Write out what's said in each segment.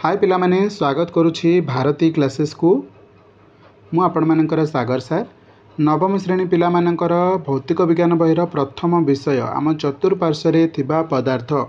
high ପିଲାମାନେ ସ୍ୱାଗତ କରୁଛି ଭାରତୀ କ୍ଲାସେସ୍କୁ ମୁଁ ଆପଣମାନଙ୍କର ସାଗର ସାର୍ ନବମ ଶ୍ରେଣୀ ପିଲାମାନଙ୍କର ଭୌତିକ ବିଜ୍ଞାନ ବହିର ପ୍ରଥମ ବିଷୟ ଆମ ଚତୁଃପାର୍ଶ୍ୱରେ ଥିବା ପଦାର୍ଥ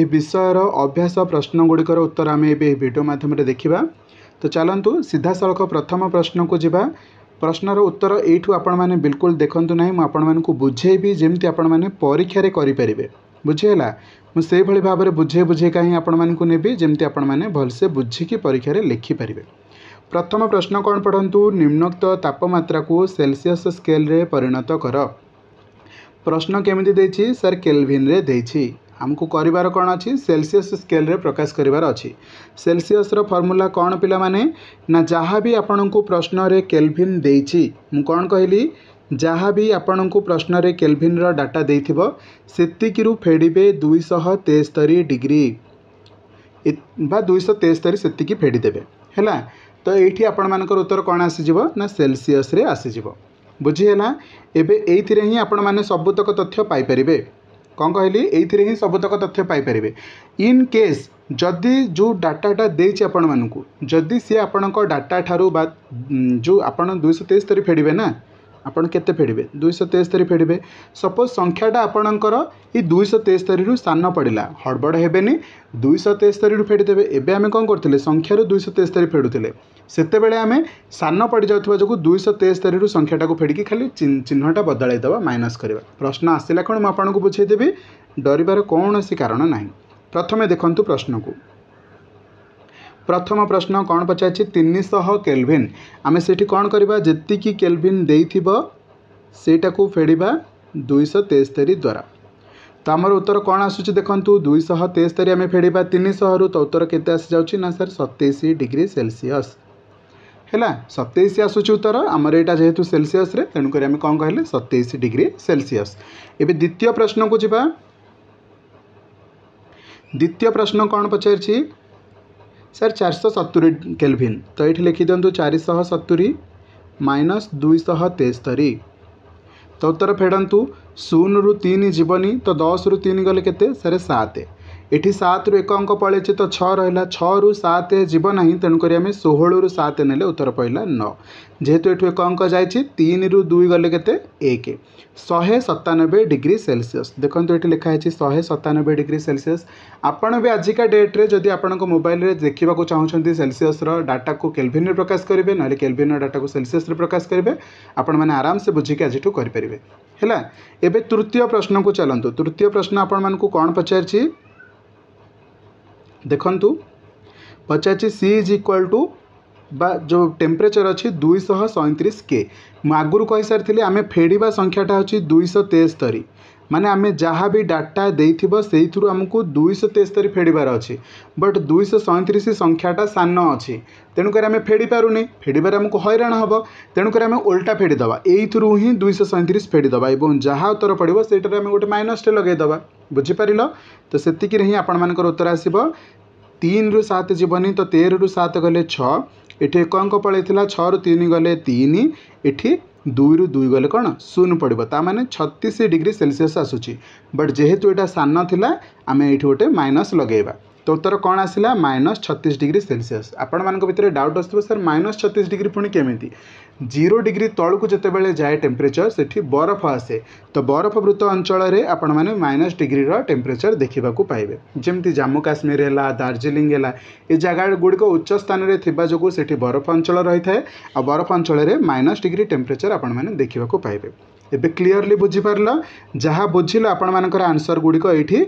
ଏହି ବିଷୟର ଅଭ୍ୟାସ ପ୍ରଶ୍ନଗୁଡ଼ିକର ଉତ୍ତର ଆମେ ଏବେ ଏହି ଭିଡ଼ିଓ ମାଧ୍ୟମରେ ଦେଖିବା ତ ଚାଲନ୍ତୁ ସିଧାସଳଖ ପ୍ରଥମ ପ୍ରଶ୍ନକୁ ଯିବା ପ୍ରଶ୍ନର ଉତ୍ତର ଏଇଠୁ ଆପଣମାନେ ବିଲକୁଲ ଦେଖନ୍ତୁ ନାହିଁ ମୁଁ ଆପଣମାନଙ୍କୁ ବୁଝେଇବି ଯେମିତି ଆପଣମାନେ ପରୀକ୍ଷାରେ କରିପାରିବେ ବୁଝିହେଲା ମୁଁ ସେଇଭଳି ଭାବରେ ବୁଝେଇ ବୁଝେଇକା ହିଁ ଆପଣମାନଙ୍କୁ ନେବି ଯେମିତି ଆପଣମାନେ ଭଲସେ ବୁଝିକି ପରୀକ୍ଷାରେ ଲେଖିପାରିବେ ପ୍ରଥମ ପ୍ରଶ୍ନ କ'ଣ ପଢ଼ନ୍ତୁ ନିମ୍ନୋକ୍ତ ତାପମାତ୍ରାକୁ ସେଲସିୟସ୍ ସ୍କେଲ୍ରେ ପରିଣତ କର ପ୍ରଶ୍ନ କେମିତି ଦେଇଛି ସାର୍ କେଲଭିନ୍ରେ ଦେଇଛି ଆମକୁ କରିବାର କ'ଣ ଅଛି ସେଲସିୟସ୍ ସ୍କେଲ୍ରେ ପ୍ରକାଶ କରିବାର ଅଛି ସେଲସିୟସ୍ର ଫର୍ମୁଲା କ'ଣ ପିଲାମାନେ ନା ଯାହା ବି ଆପଣଙ୍କୁ ପ୍ରଶ୍ନରେ କେଲଭିନ୍ ଦେଇଛି ମୁଁ କ'ଣ କହିଲି ଯାହା ବି ଆପଣଙ୍କୁ ପ୍ରଶ୍ନରେ କେଲଭିନ୍ର ଡାଟା ଦେଇଥିବ ସେତିକିରୁ ଫେଡ଼ିବେ ଦୁଇଶହ ତେସ୍ତରୀ ଡିଗ୍ରୀ ବା ଦୁଇଶହ ତେସ୍ତରୀ ସେତିକି ଫେଡ଼ିଦେବେ ହେଲା ତ ଏଇଠି ଆପଣମାନଙ୍କର ଉତ୍ତର କ'ଣ ଆସିଯିବ ନା ସେଲସିୟସ୍ରେ ଆସିଯିବ ବୁଝିହେଲା ଏବେ ଏଇଥିରେ ହିଁ ଆପଣମାନେ ସବୁତକ ତଥ୍ୟ ପାଇପାରିବେ କ'ଣ କହିଲି ଏଇଥିରେ ହିଁ ସବୁତକ ତଥ୍ୟ ପାଇପାରିବେ ଇନ୍ କେସ୍ ଯଦି ଯେଉଁ ଡାଟାଟା ଦେଇଛି ଆପଣମାନଙ୍କୁ ଯଦି ସିଏ ଆପଣଙ୍କ ଡାଟା ଠାରୁ ବା ଯେଉଁ ଆପଣ ଦୁଇଶହ ତେସ୍ତରୀ ଫେଡ଼ିବେ ନା ଆପଣ କେତେ ଫେଡ଼ିବେ ଦୁଇଶହ ତେସ୍ତରୀ ଫେଡ଼ିବେ ସପୋଜ୍ ସଂଖ୍ୟାଟା ଆପଣଙ୍କର ଏଇ ଦୁଇଶହ ତେସ୍ତରୀରୁ ସାନ ପଡ଼ିଲା ହଡ଼ବଡ଼ ହେବେନି ଦୁଇଶହ ତେସ୍ତରୀରୁ ଫେଡ଼ିଦେବେ ଏବେ ଆମେ କ'ଣ କରୁଥିଲେ ସଂଖ୍ୟାରୁ ଦୁଇଶହ ତେସ୍ତରୀ ଫେଡ଼ୁଥିଲେ ସେତେବେଳେ ଆମେ ସାନ ପଡ଼ିଯାଉଥିବା ଯୋଗୁଁ ଦୁଇଶହ ତେସ୍ତରୀରୁ ସଂଖ୍ୟାଟାକୁ ଫେଡ଼ିକି ଖାଲି ଚିହ୍ନଟା ବଦଳାଇ ଦେବା ମାଇନସ୍ କରିବା ପ୍ରଶ୍ନ ଆସିଲା କ'ଣ ମୁଁ ଆପଣଙ୍କୁ ବୁଝେଇଦେବି ଡରିବାର କୌଣସି କାରଣ ନାହିଁ ପ୍ରଥମେ ଦେଖନ୍ତୁ ପ୍ରଶ୍ନକୁ ପ୍ରଥମ ପ୍ରଶ୍ନ କ'ଣ ପଚାରିଛି ତିନିଶହ କେଲଭିନ୍ ଆମେ ସେଠି କ'ଣ କରିବା ଯେତିକି କେଲଭିନ୍ ଦେଇଥିବ ସେଇଟାକୁ ଫେଡ଼ିବା ଦୁଇଶହ ତେସ୍ତରୀ ଦ୍ୱାରା ତ ଆମର ଉତ୍ତର କ'ଣ ଆସୁଛି ଦେଖନ୍ତୁ ଦୁଇଶହ ତେସ୍ତରୀ ଆମେ ଫେଡ଼ିବା ତିନିଶହରୁ ତ ଉତ୍ତର କେତେ ଆସିଯାଉଛି ନା ସାର୍ ସତେଇଶ ଡିଗ୍ରୀ ସେଲସିୟସ୍ ହେଲା ସତେଇଶ ଆସୁଛି ଉତ୍ତର ଆମର ଏଇଟା ଯେହେତୁ ସେଲସିୟସ୍ରେ ତେଣୁକରି ଆମେ କ'ଣ କହିଲେ ସତେଇଶ ଡିଗ୍ରୀ ସେଲସିୟସ୍ ଏବେ ଦ୍ୱିତୀୟ ପ୍ରଶ୍ନକୁ ଯିବା ଦ୍ୱିତୀୟ ପ୍ରଶ୍ନ କ'ଣ ପଚାରିଛି सारे चार सय सतुरी केल्भिन् त यिदिन्तु चारिश माइनस मइनस दुईश तेस्तरी तर फेडन्तु शून तो दस रु तीन गले के सात इटि सात रु एक अंक पड़े तो छ रहा छु सात जीवना तेणुक आम षोह रु सात ने उत्तर पड़ा न जेहेतु यठ एक अंक जान दुई गले के एक शहे सतानबे डिग्री सेलसीयस देखो ये लिखाई शहे सतानबे डिग्री सेलसीयस आपण भी आजिका डेट्रे जदि आप मोबाइल देखा चाहूँ सेलसीयस्र डाटा को केलभिन प्रकाश करेंगे ना केलभिन डाटा को सेलसीयस प्रकाश करेंगे आपण मैंने आराम से बुझिके आज करेंगे है तृतय प्रश्न को चलतु तृतीय प्रश्न आपण मूँ कौन पचार ଦେଖନ୍ତୁ ପଚାରିଛି ସି ଇଜ୍ ଇକ୍ୱାଲ୍ ଟୁ ବା ଯେଉଁ ଟେମ୍ପରେଚର୍ ଅଛି ଦୁଇଶହ ସଇଁତିରିଶ କେ ମୁଁ ଆଗରୁ କହିସାରିଥିଲି ଆମେ ଫେଡ଼ିବା ସଂଖ୍ୟାଟା ହେଉଛି ଦୁଇଶହ ତେସ୍ତରୀ माने आम जहाँ भी डाटा दे थो से आमको दुईश तेस्तरी फेड़बार अच्छे बट दुईश सैंतीस संख्याटा सान अच्छी तेणुकर आम फेड़ी पारे फेड़बार आमको हईराण हम तेणुकर आम उल्टा फेड़द यही हिं दुई सैंतीस फेड़द और जहाँ उत्तर पड़ो से आम गोटे माइनसटे लगेद बुझिपार तो से आपर उत्तर आसन रु सात जीवनी तो तेर रु सात गले छठी एक अंक पलिता छु तीन गले तीन इटि दुई रु दुई गले କ'ଣ ଶୂନ ପଡ଼ିବ ତା ମାନେ ଛତିଶ ଡିଗ୍ରୀ ସେଲସିୟସ୍ ଆସୁଛି ବଟ୍ ଯେହେତୁ ଏଇଟା ସାନ ଥିଲା ଆମେ ଏଇଠି ଗୋଟେ ମାଇନସ୍ ଲଗାଇବା তো উত্তর কোণ আসলা মাইনস ছত্রিশ ডিগ্রি সেলসিয়াস আপনার ভিতরে ডাউট আসবে স্যার মাইনস ছত্রিশ ডিগ্রি পুঁ কেমিতি জিরো ডিগ্রি তলকু যেতবে যায় টেম্পরেচর সেটি বরফ আসে তো বরফবৃত অঞ্চলের আপনার মাইনস ডিগ্রির টেম্পরেচর দেখা পাইবে যেমি জম্মু কাশ্মীর হল দার্জিলিং হল এই জায়গা গুড়িক উচ্চ স্থানের থাকা যোগ সেটি বরফ অঞ্চল রয়েছে আর বরফ অঞ্চলের মাইনস ডিগ্রি টেম্পরেচর আপনার দেখা পাইবে এবে ক্লিয়রলি বুঝিপারল যা বুঝিল আপনার আনসর গুড়িক এইটি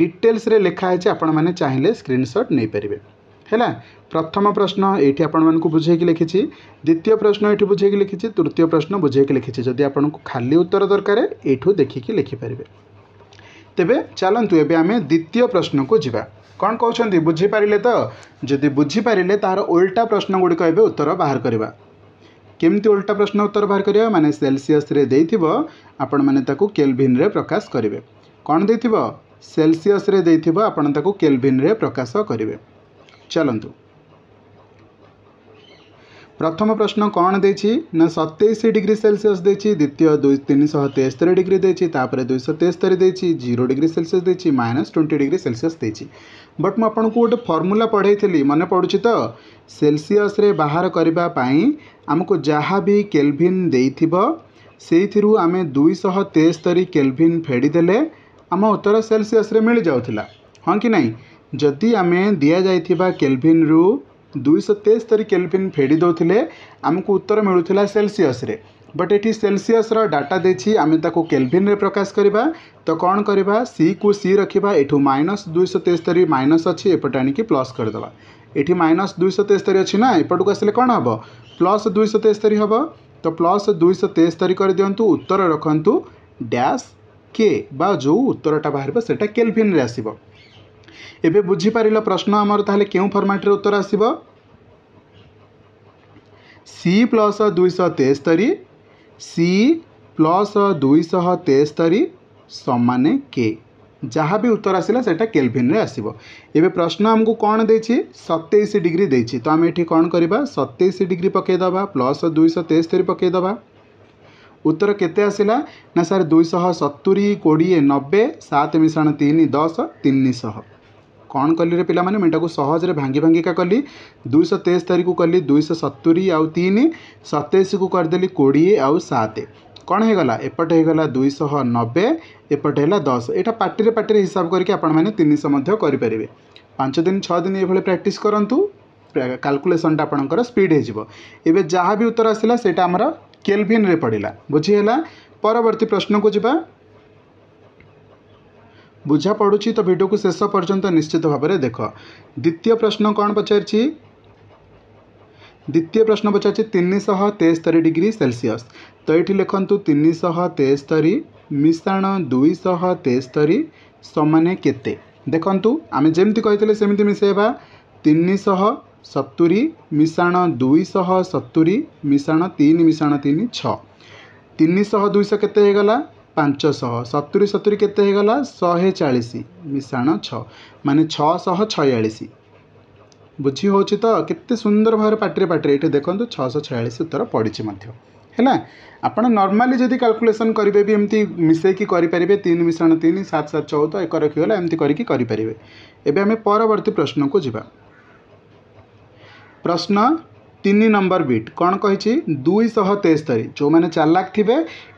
ଡିଟେଲ୍ସରେ ଲେଖା ହେଇଛି ଆପଣମାନେ ଚାହିଁଲେ ସ୍କ୍ରିନଶଟ୍ ନେଇପାରିବେ ହେଲା ପ୍ରଥମ ପ୍ରଶ୍ନ ଏଇଠି ଆପଣମାନଙ୍କୁ ବୁଝେଇକି ଲେଖିଛି ଦ୍ୱିତୀୟ ପ୍ରଶ୍ନ ଏଇଠି ବୁଝେଇକି ଲେଖିଛି ତୃତୀୟ ପ୍ରଶ୍ନ ବୁଝେଇକି ଲେଖିଛି ଯଦି ଆପଣଙ୍କୁ ଖାଲି ଉତ୍ତର ଦରକାର ଏଇଠୁ ଦେଖିକି ଲେଖିପାରିବେ ତେବେ ଚାଲନ୍ତୁ ଏବେ ଆମେ ଦ୍ୱିତୀୟ ପ୍ରଶ୍ନକୁ ଯିବା କ'ଣ କହୁଛନ୍ତି ବୁଝିପାରିଲେ ତ ଯଦି ବୁଝିପାରିଲେ ତାହାର ଓଲଟା ପ୍ରଶ୍ନଗୁଡ଼ିକ ଏବେ ଉତ୍ତର ବାହାର କରିବା କେମିତି ଓଲଟା ପ୍ରଶ୍ନ ଉତ୍ତର ବାହାର କରିବା ମାନେ ସେଲସିୟସ୍ରେ ଦେଇଥିବ ଆପଣମାନେ ତାକୁ କେଲଭିନ୍ରେ ପ୍ରକାଶ କରିବେ କ'ଣ ଦେଇଥିବ ସେଲସିୟସ୍ରେ ଦେଇଥିବ ଆପଣ ତାକୁ କେଲଭିନ୍ରେ ପ୍ରକାଶ କରିବେ ଚାଲନ୍ତୁ ପ୍ରଥମ ପ୍ରଶ୍ନ କ'ଣ ଦେଇଛି ନା ସତେଇଶ ଡିଗ୍ରୀ ସେଲସିୟସ୍ ଦେଇଛି ଦ୍ୱିତୀୟ ଦୁଇ ତିନିଶହ ତେସ୍ତରୀ ଡିଗ୍ରୀ ଦେଇଛି ତାପରେ ଦୁଇଶହ ତେସ୍ତରୀ ଦେଇଛି ଜିରୋ ଡିଗ୍ରୀ ସେଲସିୟସ୍ ଦେଇଛି ମାଇନସ୍ ଟ୍ୱେଣ୍ଟି ଡିଗ୍ରୀ ସେଲସିୟସ୍ ଦେଇଛି ବଟ୍ ମୁଁ ଆପଣଙ୍କୁ ଗୋଟେ ଫର୍ମୁଲା ପଢ଼େଇଥିଲି ମନେ ପଡ଼ୁଛି ତ ସେଲସିୟସ୍ରେ ବାହାର କରିବା ପାଇଁ ଆମକୁ ଯାହା ବି କେଲଭିନ୍ ଦେଇଥିବ ସେଇଥିରୁ ଆମେ ଦୁଇଶହ ତେସ୍ତରୀ କେଲଭିନ୍ ଫେଡ଼ିଦେଲେ ଆମ ଉତ୍ତର ସେଲସିୟସ୍ରେ ମିଳିଯାଉଥିଲା ହଁ କି ନାହିଁ ଯଦି ଆମେ ଦିଆଯାଇଥିବା କେଲଭିନ୍ରୁ ଦୁଇଶହ ତେସ୍ତରୀ କେଲଭିନ୍ ଫେଡ଼ି ଦେଉଥିଲେ ଆମକୁ ଉତ୍ତର ମିଳୁଥିଲା ସେଲସିୟସ୍ରେ ବଟ୍ ଏଠି ସେଲସିୟସ୍ର ଡାଟା ଦେଇଛି ଆମେ ତାକୁ କେଲଭିନ୍ରେ ପ୍ରକାଶ କରିବା ତ କ'ଣ କରିବା ସିକୁ ସି ରଖିବା ଏଠୁ ମାଇନସ୍ ଦୁଇଶହ ତେସ୍ତରୀ ମାଇନସ୍ ଅଛି ଏପଟେ ଆଣିକି ପ୍ଲସ୍ କରିଦେବା ଏଠି ମାଇନସ୍ ଦୁଇଶହ ତେସ୍ତରୀ ଅଛି ନା ଏପଟକୁ ଆସିଲେ କ'ଣ ହେବ ପ୍ଲସ୍ ଦୁଇଶହ ତେସ୍ତରୀ ହେବ ତ ପ୍ଲସ୍ ଦୁଇଶହ ତେସ୍ତରୀ କରିଦିଅନ୍ତୁ ଉତ୍ତର ରଖନ୍ତୁ ଡ୍ୟାସ୍ কে বা ଯେଉଁ ଉତ୍ତରଟା ବାହାରିବ ସେଇଟା କେଲଭିନ୍ରେ ଆସିବ ଏବେ ବୁଝିପାରିଲ ପ୍ରଶ୍ନ ଆମର ତାହେଲେ କେଉଁ ଫର୍ମାଟ୍ରେ ଉତ୍ତର ଆସିବ ସି ପ୍ଲସ୍ ଦୁଇଶହ ତେସ୍ତରୀ ସି ପ୍ଲସ୍ ଦୁଇଶହ ତେସ୍ତରୀ ସମାନେ କେ ଯାହା ବି ଉତ୍ତର ଆସିଲା ସେଇଟା କେଲଭିନ୍ରେ ଆସିବ ଏବେ ପ୍ରଶ୍ନ ଆମକୁ କ'ଣ ଦେଇଛି ସତେଇଶ ଡିଗ୍ରୀ ଦେଇଛି ତ ଆମେ ଏଠି କ'ଣ କରିବା ସତେଇଶ ଡିଗ୍ରୀ ପକାଇଦେବା ପ୍ଲସ୍ ଦୁଇଶହ ତେସ୍ତରୀ ପକାଇଦେବା ଉତ୍ତର କେତେ ଆସିଲା ନା ସାର୍ ଦୁଇଶହ ସତୁରି କୋଡ଼ିଏ ନବେ ସାତ ମିଶାଣ ତିନି ଦଶ ତିନିଶହ କ'ଣ କଲିରେ ପିଲାମାନେ ମୁଁ ଏଟାକୁ ସହଜରେ ଭାଙ୍ଗି ଭାଙ୍ଗିକା କଲି ଦୁଇଶହ ତେସ୍ତରୀକୁ କଲି ଦୁଇଶହ ସତୁରି ଆଉ ତିନି ସତେଇଶକୁ କରିଦେଲି କୋଡ଼ିଏ ଆଉ ସାତ କ'ଣ ହେଇଗଲା ଏପଟେ ହେଇଗଲା ଦୁଇଶହ ନବେ ଏପଟେ ହେଲା ଦଶ ଏଇଟା ପାଟିରେ ପାଟିରେ ହିସାବ କରିକି ଆପଣମାନେ ତିନିଶହ ମଧ୍ୟ କରିପାରିବେ ପାଞ୍ଚ ଦିନ ଛଅ ଦିନ ଏଭଳି ପ୍ରାକ୍ଟିସ୍ କରନ୍ତୁ କାଲକୁଲେସନ୍ଟା ଆପଣଙ୍କର ସ୍ପିଡ଼୍ ହେଇଯିବ ଏବେ ଯାହା ବି ଉତ୍ତର ଆସିଲା ସେଇଟା ଆମର केलभिन पड़ा बुझीगला परवर्ती प्रश्न को जी बुझा पड़ू तो भिड को शेष पर्यटन निश्चित भाव में देख द्वितीय प्रश्न कौन पचार द्वितीय प्रश्न पचारशह तेस्तरी डिग्री सेलसीयस तो ये लिखतु तीन शह तेस्तरी मिशाण दुईश तेस्तरी सामने के देखु आम जमी कही सेमती मिसेबा तीन शह ସତୁରି ମିଶାଣ ଦୁଇଶହ ସତୁରି ମିଶାଣ ତିନି ମିଶାଣ ତିନି ଛଅ ତିନିଶହ ଦୁଇଶହ କେତେ ହେଇଗଲା ପାଞ୍ଚଶହ ସତୁରି ସତୁରି କେତେ ହେଇଗଲା ଶହେ ଚାଳିଶ ମିଶାଣ ଛଅ ମାନେ ଛଅଶହ ଛୟାଳିଶ ବୁଝି ହେଉଛି ତ କେତେ ସୁନ୍ଦର ଭାବରେ ପାଟିରେ ପାଟିରେ ଏଠି ଦେଖନ୍ତୁ ଛଅଶହ ଛୟାଳିଶ ଉତ୍ତର ପଡ଼ିଛି ମଧ୍ୟ ହେଲା ଆପଣ ନର୍ମାଲି ଯଦି କାଲକୁଲେସନ୍ କରିବେ ବି ଏମିତି ମିଶାଇକି କରିପାରିବେ ତିନି ମିଶାଣ ତିନି ସାତ ସାତ ଚଉଦ ଏକର ରଖିଗଲା ଏମିତି କରିକି କରିପାରିବେ ଏବେ ଆମେ ପରବର୍ତ୍ତୀ ପ୍ରଶ୍ନକୁ ଯିବା ପ୍ରଶ୍ନ ତିନି ନମ୍ବର ବିଟ୍ କ'ଣ କହିଛି ଦୁଇଶହ ତେସ୍ତରୀ ଯେଉଁମାନେ ଚାଲାକ ଥିବେ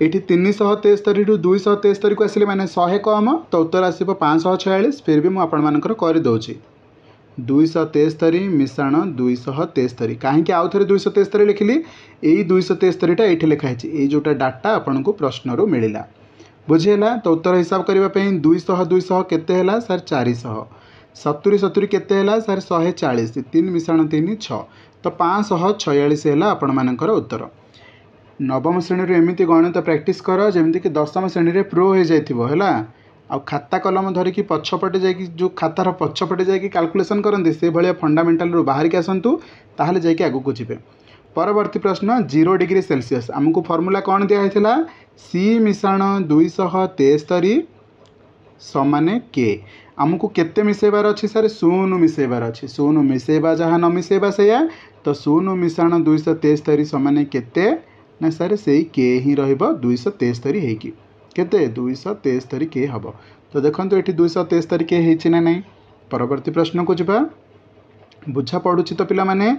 ଏଠି ତିନିଶହ ତେସ୍ତରୀରୁ ଦୁଇଶହ ତେସ୍ତରୀକୁ ଆସିଲେ ମାନେ ଶହେ କମ୍ ତ ଉତ୍ତର ଆସିବ ପାଞ୍ଚଶହ ଛୟାଳିଶ ଫିର୍ ବି ମୁଁ ଆପଣମାନଙ୍କର କରିଦେଉଛି ଦୁଇଶହ ତେସ୍ତରୀ ମିଶାଣ ଦୁଇଶହ ତେସ୍ତରୀ କାହିଁକି ଆଉ ଥରେ ଦୁଇଶହ ତେସ୍ତରୀ ଲେଖିଲି ଏଇ ଦୁଇଶହ ତେସ୍ତରୀଟା ଏଇଠି ଲେଖା ହେଇଛି ଏଇ ଯେଉଁଟା ଡାଟା ଆପଣଙ୍କୁ ପ୍ରଶ୍ନରୁ ମିଳିଲା ବୁଝିହେଲା ତ ଉତ୍ତର ହିସାବ କରିବା ପାଇଁ ଦୁଇଶହ ଦୁଇଶହ କେତେ ହେଲା ସାର୍ ଚାରିଶହ ସତୁରି ସତୁରି କେତେ ହେଲା ସାର୍ ଶହେ ଚାଳିଶ ତିନି ମିଶାଣ ତିନି ଛଅ ତ ପାଞ୍ଚଶହ ଛୟାଳିଶ ହେଲା ଆପଣମାନଙ୍କର ଉତ୍ତର ନବମ ଶ୍ରେଣୀରୁ ଏମିତି ଗଣିତ ପ୍ରାକ୍ଟିସ୍ କର ଯେମିତିକି ଦଶମ ଶ୍ରେଣୀରେ ପ୍ରୋ ହୋଇଯାଇଥିବ ହେଲା ଆଉ ଖାତା କଲମ ଧରିକି ପଛପଟେ ଯାଇକି ଯେଉଁ ଖାତାର ପଛପଟେ ଯାଇକି କାଲକୁଲେସନ୍ କରନ୍ତି ସେଭଳିଆ ଫଣ୍ଡାମେଣ୍ଟାଲରୁ ବାହାରିକି ଆସନ୍ତୁ ତାହେଲେ ଯାଇକି ଆଗକୁ ଯିବେ ପରବର୍ତ୍ତୀ ପ୍ରଶ୍ନ ଜିରୋ ଡିଗ୍ରୀ ସେଲସିୟସ୍ ଆମକୁ ଫର୍ମୁଲା କ'ଣ ଦିଆହେଇଥିଲା ସି ମିଶାଣ ଦୁଇଶହ ତେସ୍ତରୀ समान के आमको केते मिसेबार अच्छे सर शून मिसेबार शून मिसेबा जहाँ न मिसेबा से तो शून मिशाण दुईश तेस्तरी सामने के सर से के ही रुईश तेस्तरी होते दुईश तेस्तरी के हम तो देखो ये दुईश तेस्तरी के ना तो ना परवर्त प्रश्न को जब बुझा पड़ू तो पाने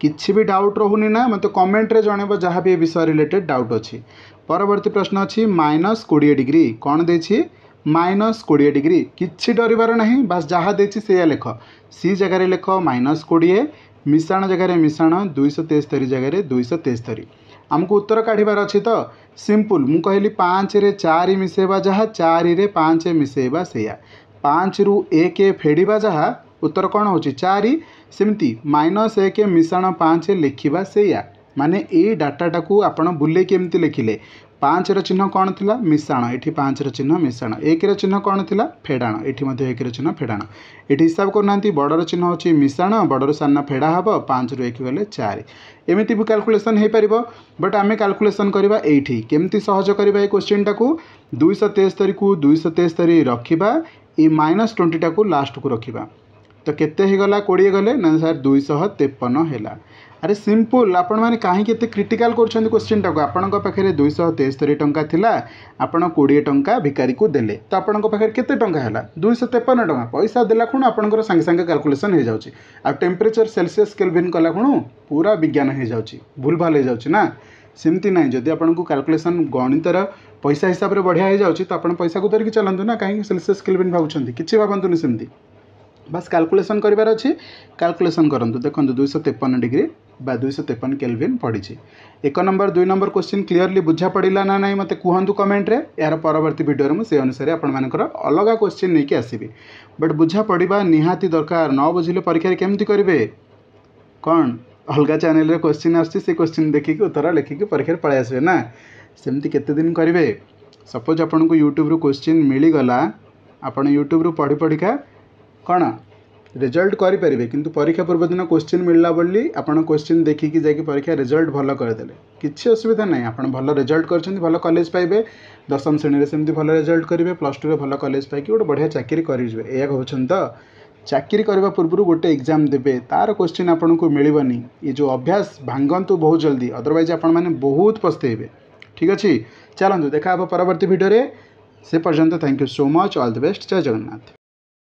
किसी भी डाउट रोनी ना मत कमेट्रे जन जहाँ भी विषय रिलेटेड डाउट अच्छी परवर्त प्रश्न अच्छी माइनस कोड़े डिग्री कौन देखिए ମାଇନସ୍ କୋଡ଼ିଏ ଡିଗ୍ରୀ କିଛି ଡରିବାର ନାହିଁ ବାସ୍ ଯାହା ଦେଇଛି ସେଇଆ ଲେଖ ସି ଜାଗାରେ ଲେଖ ମାଇନସ୍ କୋଡ଼ିଏ ମିଶାଣ ଜାଗାରେ ମିଶାଣ ଦୁଇଶହ ତେସ୍ତରୀ ଜାଗାରେ ଦୁଇଶହ ତେସ୍ତରୀ ଆମକୁ ଉତ୍ତର କାଢ଼ିବାର ଅଛି ତ ସିମ୍ପୁଲ୍ ମୁଁ କହିଲି ପାଞ୍ଚରେ ଚାରି ମିଶାଇବା ଯାହା ଚାରିରେ ପାଞ୍ଚ ମିଶାଇବା ସେଇଆ ପାଞ୍ଚରୁ ଏକ ଫେଡ଼ିବା ଯାହା ଉତ୍ତର କ'ଣ ହେଉଛି ଚାରି ସେମିତି ମାଇନସ୍ ଏକ ମିଶାଣ ପାଞ୍ଚ ଲେଖିବା ସେଇଆ ମାନେ ଏଇ ଡାଟାଟାକୁ ଆପଣ ବୁଲେଇକି ଏମିତି ଲେଖିଲେ ପାଞ୍ଚର ଚିହ୍ନ କ'ଣ ଥିଲା ମିଶାଣ ଏଠି ପାଞ୍ଚର ଚିହ୍ନ ମିଶାଣ ଏକର ଚିହ୍ନ କ'ଣ ଥିଲା ଫେଡ଼ାଣ ଏଠି ମଧ୍ୟ ଏକର ଚିହ୍ନ ଫେଡ଼ାଣ ଏଠି ହିସାବ କରୁନାହାନ୍ତି ବଡ଼ର ଚିହ୍ନ ହେଉଛି ମିଶାଣ ବଡ଼ରୁ ସାନ ଫେଡ଼ା ହେବ ପାଞ୍ଚରୁ ଏକ ଗଲେ ଚାରି ଏମିତି ବି କାଲକୁଲେସନ୍ ହୋଇପାରିବ ବଟ୍ ଆମେ କାଲକୁଲେସନ୍ କରିବା ଏଇଠି କେମିତି ସହଜ କରିବା ଏ କୋଶ୍ଚିନ୍ଟାକୁ ଦୁଇଶହ ତେସ୍ତରୀକୁ ଦୁଇଶହ ତେସ୍ତରୀ ରଖିବା ଏଇ ମାଇନସ୍ ଟ୍ୱେଣ୍ଟିଟାକୁ ଲାଷ୍ଟକୁ ରଖିବା तो केगला कोड़े गले ना सर दुईश तेपन है अरे सिंपल आपण मैंने कहीं क्रिटिकाल करते टाक आपण दुईश तेस्तरी टाँगा था आपड़ कोड़े टाँचा भिकारी को दे तो आपत टाँगा दुईश तेपन टाँग पैसा देला कौन आपर सांगे सांगे काल्कुलेसन हो टेम्परेचर सेलसीयस केलभिन कला खुणु पूरा विज्ञान हो जाए भूल भाल हो ना सेमती ना जदि आपको काल्कुलेसन गणितर पैसा हिसाब से बढ़िया हो जाए तो आप पैसा को धरिकी चलां ना कहीं सेलसीयस केलभिन भावुँच किसी भावुनि सेमती बस कालकुलेसन करार अच्छे कालकुलेसन करूँ देखो दुईश तेपन डिग्री बा दुईश तेपन केलभीन पड़ी एक नंबर दुई नंबर क्वेश्चन क्लीयरली बुझा पड़ा ना ना मत कहतु कमेन्ट्रे यार परवर्त भिडियो मुझे अनुसार आपर अलग क्वेश्चन नहीं कि आसबि बट बुझा पड़ा निहाती दरकार न बुझे परीक्षा केमती करेंगे कौन अलग चेल क्वेश्चन आ क्वेश्चन देखिकी उत्तर लिखिकी परीक्षा पलैसे ना सेमती केतेदिन करेंगे सपोज आपको यूट्यूब्रु क्वेश्चन मिलगला आप यूट्यूब्रु पढ़ी पढ़िका कण रिजल्ट करेंगे कि परीक्षा पूर्व दिन क्वेश्चन मिलला बोली आप क्वेश्चन देखिक जाकि परीक्षा रिजल्ट भल करदे कि असुविधा ना आप भल रेजल्ट कर भल कलेज पाइबे दशम श्रेणी से भल रेजल्ट करेंगे प्लस टू में भल कलेज पाइक गोटे बढ़िया चाकरी करें कौन तो चाकरी करने पूर्व गोटे एग्जाम देते तार क्वेश्चन आपको मिलवनी ये जो अभ्यास भांगतु बहुत जल्दी अदरवैज आपने बहुत पस्ते ठीक अच्छे चलो देखा परवर्त भिडे से पर्यटन thank you so much all the best जय जगन्नाथ